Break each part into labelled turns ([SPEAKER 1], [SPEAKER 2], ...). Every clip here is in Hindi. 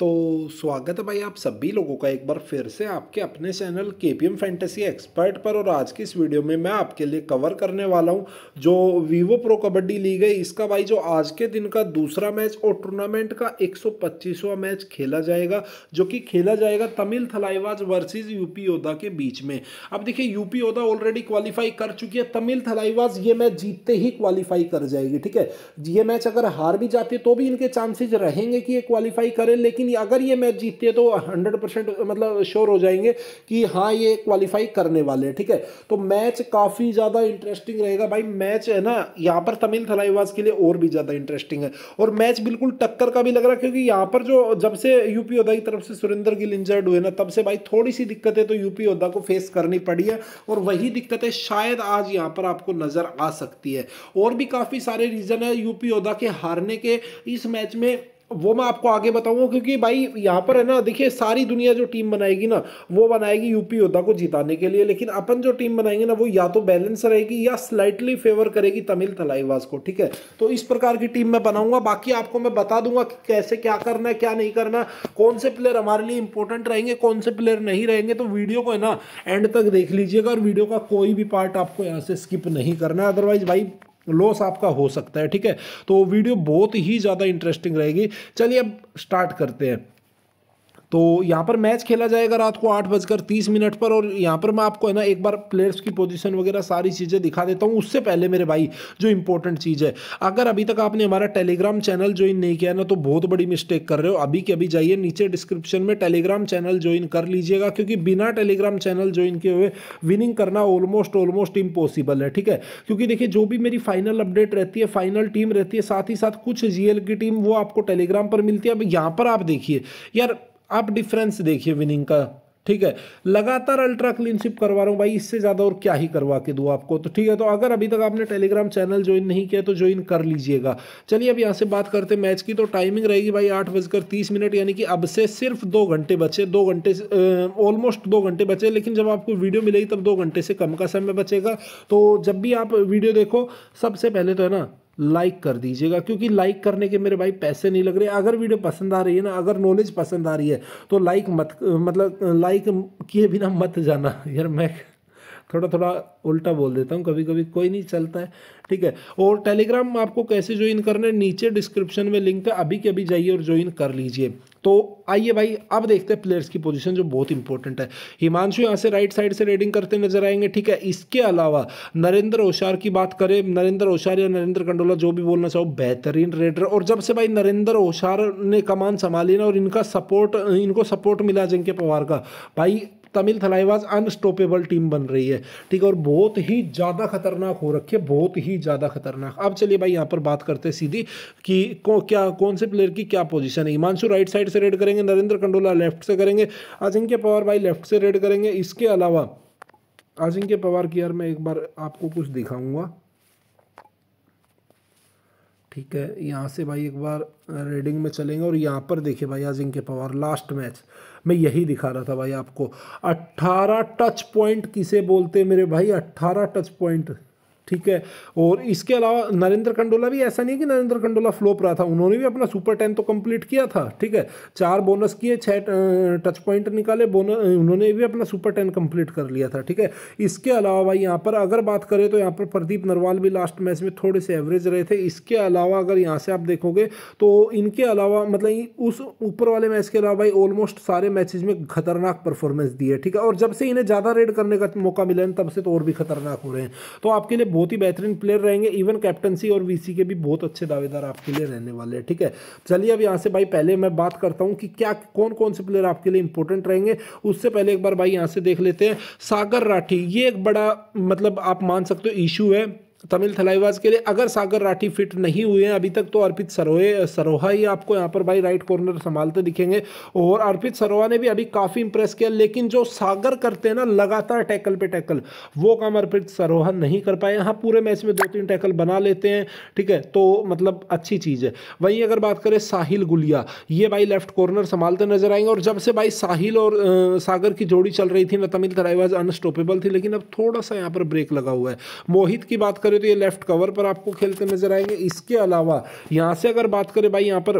[SPEAKER 1] तो स्वागत है भाई आप सभी लोगों का एक बार फिर से आपके अपने चैनल के पी एम फैंटेसी एक्सपर्ट पर और आज की इस वीडियो में मैं आपके लिए कवर करने वाला हूं जो वीवो प्रो कबड्डी लीग है इसका भाई जो आज के दिन का दूसरा मैच और टूर्नामेंट का 125वां मैच खेला जाएगा जो कि खेला जाएगा तमिल थलाईवाज वर्सेज यूपी योदा के बीच में अब देखिए यूपी योदा ऑलरेडी क्वालिफाई कर चुकी है तमिल थलाईवाज ये मैच जीतते ही क्वालिफाई कर जाएगी ठीक है ये मैच अगर हार भी जाती है तो भी इनके चांसेज रहेंगे कि ये क्वालिफाई करें लेकिन लेकिन अगर ये मैच जीतते तो हंड्रेड परसेंट मतलब श्योर हो जाएंगे कि हाँ ये क्वालिफाई करने वाले हैं ठीक है तो मैच काफ़ी ज़्यादा इंटरेस्टिंग रहेगा भाई मैच है ना यहाँ पर तमिल थलाईवाज के लिए और भी ज़्यादा इंटरेस्टिंग है और मैच बिल्कुल टक्कर का भी लग रहा है क्योंकि यहाँ पर जो जब से यूपी ओदा की तरफ से सुरेंद्र गिल इंजर्ड हुए ना तब से भाई थोड़ी सी दिक्कतें तो यूपी ओदा को फेस करनी पड़ी है और वही दिक्कतें शायद आज यहाँ पर आपको नज़र आ सकती है और भी काफ़ी सारे रीज़न है यूपी ओदा के हारने के इस मैच में वो मैं आपको आगे बताऊंगा क्योंकि भाई यहाँ पर है ना देखिए सारी दुनिया जो टीम बनाएगी ना वो बनाएगी यूपी योद्धा को जिताने के लिए लेकिन अपन जो टीम बनाएंगे ना वो या तो बैलेंस रहेगी या स्लाइटली फेवर करेगी तमिल थलाईवास को ठीक है तो इस प्रकार की टीम मैं बनाऊंगा बाकी आपको मैं बता दूंगा कि कैसे क्या करना है क्या नहीं करना कौन से प्लेयर हमारे लिए इंपॉर्टेंट रहेंगे कौन से प्लेयर नहीं रहेंगे तो वीडियो को है ना एंड तक देख लीजिएगा और वीडियो का कोई भी पार्ट आपको यहाँ से स्किप नहीं करना है अदरवाइज भाई लॉस आपका हो सकता है ठीक है तो वीडियो बहुत ही ज़्यादा इंटरेस्टिंग रहेगी चलिए अब स्टार्ट करते हैं तो यहाँ पर मैच खेला जाएगा रात को आठ बजकर तीस मिनट पर और यहाँ पर मैं आपको है ना एक बार प्लेयर्स की पोजीशन वगैरह सारी चीज़ें दिखा देता हूँ उससे पहले मेरे भाई जो इंपॉर्टेंट चीज़ है अगर अभी तक आपने हमारा टेलीग्राम चैनल ज्वाइन नहीं किया ना तो बहुत बड़ी मिस्टेक कर रहे हो अभी के अभी जाइए नीचे डिस्क्रिप्शन में टेलीग्राम चैनल ज्वाइन कर लीजिएगा क्योंकि बिना टेलीग्राम चैनल ज्वाइन किए हुए विनिंग करना ऑलमोस्ट ऑलमोस्ट इम्पॉसिबल है ठीक है क्योंकि देखिए जो भी मेरी फाइनल अपडेट रहती है फाइनल टीम रहती है साथ ही साथ कुछ जीएल की टीम वो आपको टेलीग्राम पर मिलती है अब यहाँ पर आप देखिए यार आप डिफरेंस देखिए विनिंग का ठीक है लगातार अल्ट्रा क्लीनशिप करवा रहा हूँ भाई इससे ज़्यादा और क्या ही करवा के दूँ आपको तो ठीक है तो अगर अभी तक आपने टेलीग्राम चैनल ज्वाइन नहीं किया तो ज्वाइन कर लीजिएगा चलिए अब यहाँ से बात करते हैं मैच की तो टाइमिंग रहेगी भाई आठ बजकर तीस मिनट यानी कि अब से सिर्फ दो घंटे बचे दो घंटे ऑलमोस्ट दो घंटे बचे लेकिन जब आपको वीडियो मिलेगी तब दो घंटे से कम का समय बचेगा तो जब भी आप वीडियो देखो सबसे पहले तो है ना लाइक कर दीजिएगा क्योंकि लाइक करने के मेरे भाई पैसे नहीं लग रहे अगर वीडियो पसंद आ रही है ना अगर नॉलेज पसंद आ रही है तो लाइक मत मतलब लाइक किए बिना मत जाना यार मैं थोड़ा थोड़ा उल्टा बोल देता हूँ कभी कभी कोई नहीं चलता है ठीक है और टेलीग्राम आपको कैसे ज्वाइन करना है नीचे डिस्क्रिप्शन में लिंक है अभी के अभी जाइए और ज्वाइन कर लीजिए तो आइए भाई अब देखते हैं प्लेयर्स की पोजीशन जो बहुत इंपॉर्टेंट है हिमांशु यहाँ से राइट साइड से रेडिंग करते नजर आएंगे ठीक है इसके अलावा नरेंद्र ओशार की बात करें नरेंद्र ओशार या नरेंद्र कंडोला जो भी बोलना चाहो बेहतरीन रेडर और जब से भाई नरेंद्र ओशार ने कमान संभाली ना और इनका सपोर्ट इनको सपोर्ट मिला जिनके पवार का भाई तमिल थलाईवाज अनस्टॉपेबल टीम बन रही है ठीक है और बहुत ही ज़्यादा खतरनाक हो रखी है बहुत ही ज़्यादा खतरनाक अब चलिए भाई यहाँ पर बात करते हैं सीधी कि कौ, क्या कौन से प्लेयर की क्या पोजीशन है हिमांशु राइट साइड से रेड करेंगे नरेंद्र कंडोला लेफ्ट से करेंगे अजिंक्य पवार भाई लेफ्ट से रेड करेंगे इसके अलावा अजिंक्य पवार की यार मैं एक बार आपको कुछ दिखाऊंगा ठीक है यहाँ से भाई एक बार रेडिंग में चलेंगे और यहाँ पर देखिए भाई अजिंक्य पवार लास्ट मैच मैं यही दिखा रहा था भाई आपको 18 टच पॉइंट किसे बोलते मेरे भाई 18 टच पॉइंट ठीक है और इसके अलावा नरेंद्र कंडोला भी ऐसा नहीं है कि नरेंद्र कंडोला फ्लोप रहा था उन्होंने भी अपना सुपर टेन तो कंप्लीट किया था ठीक है चार बोनस किए छः टच पॉइंट निकाले बोनस उन्होंने भी अपना सुपर टेन कंप्लीट कर लिया था ठीक है इसके अलावा भाई यहाँ पर अगर बात करें तो यहाँ पर प्रदीप नरवाल भी लास्ट मैच में थोड़े से एवरेज रहे थे इसके अलावा अगर यहाँ से आप देखोगे तो इनके अलावा मतलब उस ऊपर वाले मैच के अलावा भाई ऑलमोस्ट सारे मैचेज में खतरनाक परफॉर्मेंस दी है ठीक है और जब से इन्हें ज़्यादा रेड करने का मौका मिला है तब से तो और भी खतरनाक हो रहे हैं तो आपके लिए बहुत ही बेहतरीन प्लेयर रहेंगे इवन कैप्टनसी और वीसी के भी बहुत अच्छे दावेदार आपके लिए रहने वाले हैं ठीक है चलिए अब यहाँ से भाई पहले मैं बात करता हूँ कि क्या कौन कौन से प्लेयर आपके लिए इंपॉर्टेंट रहेंगे उससे पहले एक बार भाई यहाँ से देख लेते हैं सागर राठी ये एक बड़ा मतलब आप मान सकते हो इशू है तो तमिल थलाईवाज के लिए अगर सागर राठी फिट नहीं हुए हैं अभी तक तो अर्पित सरोहे सरोहा ही आपको यहाँ पर भाई राइट कॉर्नर संभालते दिखेंगे और अर्पित सरोहा ने भी अभी काफ़ी इंप्रेस किया लेकिन जो सागर करते हैं ना लगातार टैकल पे टैकल वो काम अर्पित सरोहा नहीं कर पाए हाँ पूरे मैच में दो तीन टैकल बना लेते हैं ठीक है तो मतलब अच्छी चीज़ है वहीं अगर बात करें साहिल गुलिया ये भाई लेफ्ट कॉर्नर संभालते नजर आएंगे और जब से भाई साहिल और सागर की जोड़ी चल रही थी ना तमिल थलाईवाज अनस्टॉपेबल थी लेकिन अब थोड़ा सा यहाँ पर ब्रेक लगा हुआ है मोहित की बात करें तो ये लेफ्ट कवर पर आपको खेलते नजर आएंगे इसके अलावा यहाँ से अगर बात करें भाई यहाँ पर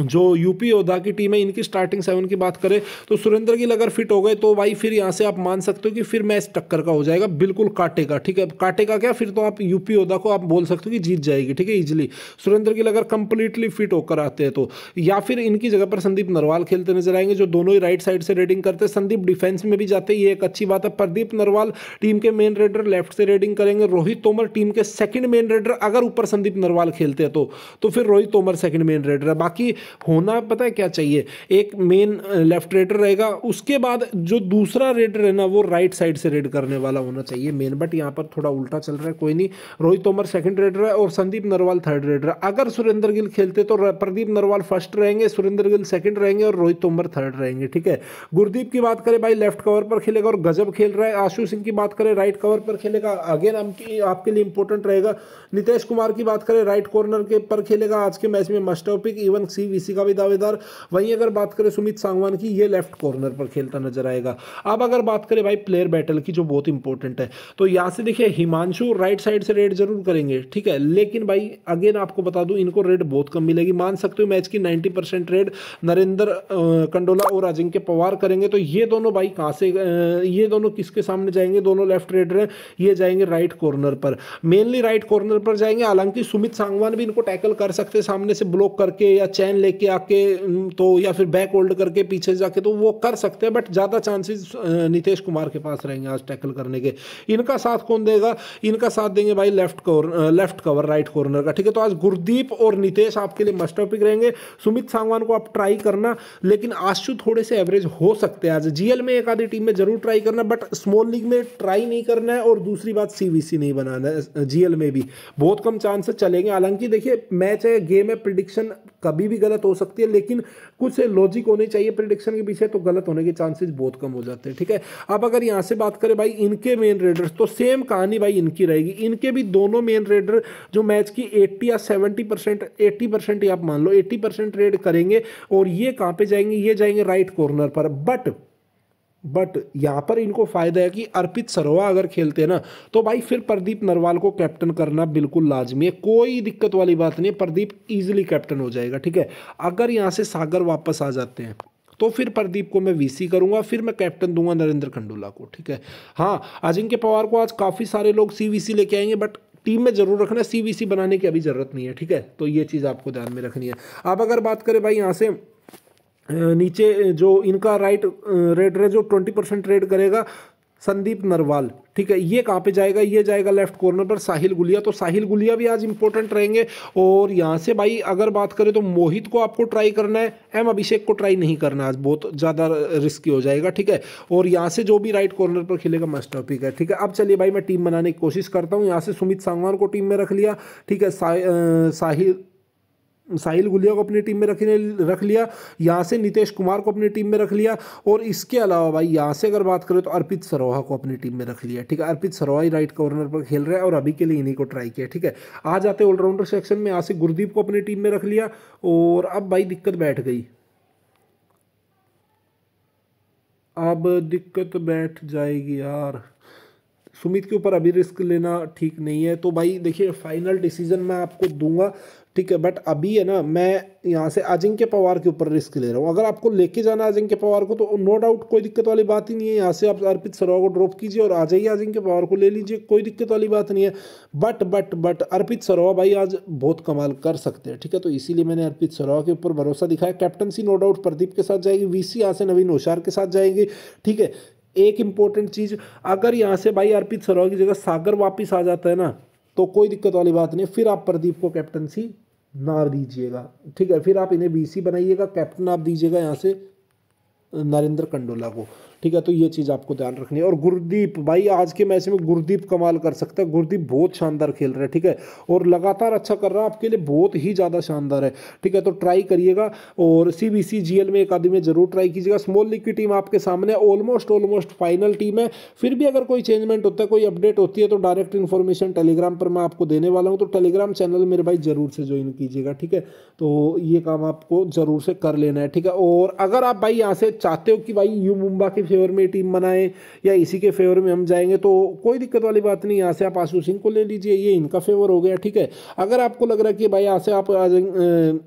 [SPEAKER 1] जो यूपी योद्धा की टीम है इनकी स्टार्टिंग सेवन की बात करें तो सुरेंद्र गिल अगर फिट हो गए तो भाई फिर यहाँ से आप मान सकते हो कि फिर मैच टक्कर का हो जाएगा बिल्कुल का ठीक है का क्या फिर तो आप यूपी योद्धा को आप बोल सकते हो कि जीत जाएगी ठीक है इजिली सुरेंद्र गिल अगर कंप्लीटली फिट होकर आते हैं तो या फिर इनकी जगह पर संदीप नरवाल खेलते नजर आएंगे जो दोनों ही राइट साइड से रेडिंग करते हैं संदीप डिफेंस में भी जाते हैं ये एक अच्छी बात है प्रदीप नरवाल टीम के मेन रेडर लेफ्ट से रेडिंग करेंगे रोहित तोमर टीम के सेकंड मेन रेडर अगर ऊपर संदीप नरवाल खेलते हैं तो, तो फिर Rohit Tomar second main raider है बाकी होना पता है क्या चाहिए एक मेन लेफ्ट रेडर रहेगा उसके बाद जो दूसरा रेडर है ना वो राइट साइड से रेड करने वाला होना चाहिए मेन बट यहाँ पर थोड़ा उल्टा चल रहा है कोई नहीं रोहित तोमर सेकंड रेडर है और संदीप नरवाल थर्ड रेडर है अगर सुरेंद्र गिल खेलते तो प्रदीप नरवाल फर्स्ट रहेंगे सुरेंद्र गिल सेकंड रहेंगे और रोहित तोमर थर्ड रहेंगे ठीक है गुरदीप की बात करें भाई लेफ्ट कवर पर खेलेगा और गजब खेल रहा है आशु सिंह की बात करें राइट कवर पर खेलेगा अगेन आपके लिए इंपॉर्टेंट रहेगा नितेश कुमार की बात करें राइट कॉर्नर के पर खेलेगा आज के मैच में must pick even C VC का भी दावेदार वहीं अगर बात करें सुमित सांगवान की ये लेफ्ट कॉर्नर पर खेलता नजर आएगा अब अगर बात करें भाई प्लेयर बैटल की जो बहुत इंपॉर्टेंट है तो यहां से देखिए हिमांशु राइट साइड से रेड जरूर करेंगे ठीक है लेकिन भाई अगेन आपको बता दूं इनको रेड बहुत कम मिलेगी मान सकते हो मैच की ninety percent raid Narender Kandola और अजिंक्य पवार करेंगे तो ये दोनों भाई कहां से ये दोनों किसके सामने जाएंगे दोनों लेफ्ट रेडर हैं ये जाएंगे राइट कॉर्नर पर मेनली राइट कॉर्नर पर जाएंगे हालांकि सुमित सांगवान भी इनको टैकल कर सकते सामने से ब्लॉक करके या चैन लेके आके तो या फिर बैक होल्ड करके पीछे जाके तो वो कर सकते हैं बट ज़्यादा चांसेस नीतीश कुमार के पास रहेंगे आज टैकल करने के इनका साथ कौन देगा इनका साथ देंगे भाई left cover left cover right corner का ठीक है तो आज गुरदीप और नीतीश आपके लिए मस्ट टॉपिक रहेंगे सुमित सांगवान को आप ट्राई करना लेकिन आशु थोड़े से एवरेज हो सकते हैं आज जीएल में एक आधी टीम में जरूर ट्राई करना बट स्मॉल लीग में ट्राई नहीं करना है और दूसरी बात सीवीसी नहीं बनाना है जीएल में भी बहुत कम चांसेस चलेंगे हालांकि देखिए मैच है गेम है प्रिडिक्शन कभी भी गलत गलत हो सकती है लेकिन कुछ लॉजिक होने चाहिए प्रिडिक्शन के पीछे तो गलत होने के चांसेस बहुत कम हो जाते हैं ठीक है अब अगर यहाँ से बात करें भाई इनके मेन रेडर्स तो सेम कहानी भाई इनकी रहेगी इनके भी दोनों मेन रेडर जो मैच की एट्टी या सेवेंटी परसेंट एट्टी परसेंट आप मान लो एट्टी परसेंट रेड करेंगे और ये कहाँ पर जाएंगे ये जाएंगे राइट कॉर्नर पर बट बट यहाँ पर इनको फ़ायदा है कि अर्पित सरोवा अगर खेलते हैं ना तो भाई फिर प्रदीप नरवाल को कैप्टन करना बिल्कुल लाजमी है कोई दिक्कत वाली बात नहीं प्रदीप ईजिली कैप्टन हो जाएगा ठीक है अगर यहाँ से सागर वापस आ जाते हैं तो फिर प्रदीप को मैं वीसी करूंगा फिर मैं कैप्टन दूंगा नरेंद्र खंडूला को ठीक है हाँ अजिंक्य पवार को आज काफ़ी सारे लोग सी लेके आएंगे बट टीम में जरूर रखना सी बनाने की अभी ज़रूरत नहीं है ठीक है तो ये चीज़ आपको ध्यान में रखनी है अब अगर बात करें भाई यहाँ से नीचे जो इनका राइट रेड रहे जो ट्वेंटी परसेंट ट्रेड करेगा संदीप नरवाल ठीक है ये कहाँ पे जाएगा ये जाएगा लेफ्ट कॉर्नर पर साहिल गुलिया तो साहिल गुलिया भी आज इंपॉर्टेंट रहेंगे और यहाँ से भाई अगर बात करें तो मोहित को आपको ट्राई करना है एम अभिषेक को ट्राई नहीं करना आज बहुत ज़्यादा रिस्की हो जाएगा ठीक है और यहाँ से जो भी राइट कॉर्नर पर खेलेगा मस्ट टॉपिक है ठीक है अब चलिए भाई मैं टीम बनाने की कोशिश करता हूँ यहाँ से सुमित सांगवान को टीम में रख लिया ठीक है साहिल साहिल गुलिया को अपनी टीम में रखने रख लिया यहाँ से नितेश कुमार को अपनी टीम में रख लिया और इसके अलावा भाई यहाँ से अगर बात करें तो अर्पित सरोहा को अपनी टीम में रख लिया ठीक है अर्पित सरोहा ही राइट कॉर्नर पर खेल रहे हैं और अभी के लिए इन्हीं को ट्राई किया ठीक है आ जाते ऑलराउंडर सेक्शन में यहाँ से गुरदीप को अपनी टीम में रख लिया और अब भाई दिक्कत बैठ गई अब दिक्कत बैठ जाएगी यार सुमित के ऊपर अभी रिस्क लेना ठीक नहीं है तो भाई देखिए फाइनल डिसीजन मैं आपको दूंगा ठीक है बट अभी है ना मैं यहाँ से अजिंक्य पवार के ऊपर रिस्क ले रहा हूँ अगर आपको लेके जाना अजिंक्य पवार को तो नो डाउट कोई दिक्कत वाली बात ही नहीं है यहाँ से आप अर्पित सरोवा को ड्रॉप कीजिए और आ जाइए अजिंक्य पवार को ले लीजिए कोई दिक्कत वाली बात नहीं है but but but Arpit Saroha भाई आज बहुत कमाल कर सकते हैं ठीक है तो इसीलिए मैंने अर्पित सरोवा के ऊपर भरोसा दिखाया कैप्टनसी नो डाउट प्रदीप के साथ जाएगी वी सी यहाँ से नवीन ओषार के साथ जाएंगे ठीक है एक इम्पोर्टेंट चीज़ अगर यहाँ से भाई अर्पित सरोवर की जगह सागर वापस आ जाता है ना तो कोई दिक्कत वाली बात नहीं फिर आप प्रदीप को कैप्टनसी ना दीजिएगा ठीक है फिर आप इन्हें बीसी बनाइएगा कैप्टन आप दीजिएगा यहाँ से नरेंद्र कंडोला को ठीक है तो ये चीज़ आपको ध्यान रखनी है और गुरदीप भाई आज के मैच में गुरदीप कमाल कर सकता है गुरदीप बहुत शानदार खेल रहा है ठीक है और लगातार अच्छा कर रहा है आपके लिए बहुत ही ज़्यादा शानदार है ठीक है तो ट्राई करिएगा और C B C G L में एक आदमी में ज़रूर ट्राई कीजिएगा स्मॉल लीग की टीम आपके सामने ऑलमोस्ट ऑलमोस्ट फाइनल टीम है फिर भी अगर कोई चेंजमेंट होता है कोई अपडेट होती है तो डायरेक्ट इन्फॉर्मेशन टेलीग्राम पर मैं आपको देने वाला हूँ तो टेलीग्राम चैनल मेरे भाई ज़रूर से ज्वाइन कीजिएगा ठीक है तो ये काम आपको ज़रूर से कर लेना है ठीक है और अगर आप भाई यहाँ से चाहते हो कि भाई यू मुंबा की फेवर में टीम बनाएं या इसी के फेवर में हम जाएंगे तो कोई दिक्कत वाली बात नहीं यहाँ से आप आशु सिंह को ले लीजिए ये इनका फेवर हो गया ठीक है अगर आपको लग रहा है कि भाई यहाँ से आप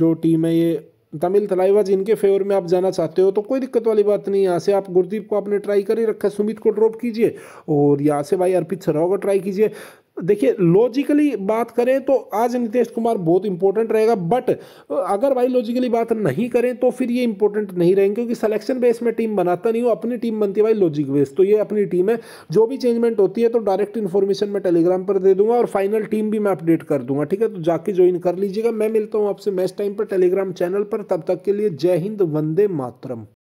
[SPEAKER 1] जो टीम है ये तमिल तलाईवाज इनके फेवर में आप जाना चाहते हो तो कोई दिक्कत वाली बात नहीं यहाँ से आप गुरदीप को आपने ट्राई कर ही रखा सुमित को ड्रॉप कीजिए और यहाँ से भाई अर्पित सराव को ट्राई कीजिए देखिए लॉजिकली बात करें तो आज नीतीश कुमार बहुत इंपॉर्टेंट रहेगा बट अगर भाई लॉजिकली बात नहीं करें तो फिर ये इंपॉर्टेंट नहीं रहेंगे क्योंकि सिलेक्शन बेस में टीम बनाता नहीं हो अपनी टीम बनती है भाई लॉजिक बेस तो ये अपनी टीम है जो भी चेंजमेंट होती है तो डायरेक्ट इन्फॉर्मेशन मैं टेलीग्राम पर दे दूंगा और फाइनल टीम भी मैं अपडेट कर दूंगा ठीक है तो जाके ज्वाइन कर लीजिएगा मैं मिलता हूँ आपसे मैच टाइम पर टेलीग्राम चैनल पर तब तक के लिए जय हिंद वंदे मातरम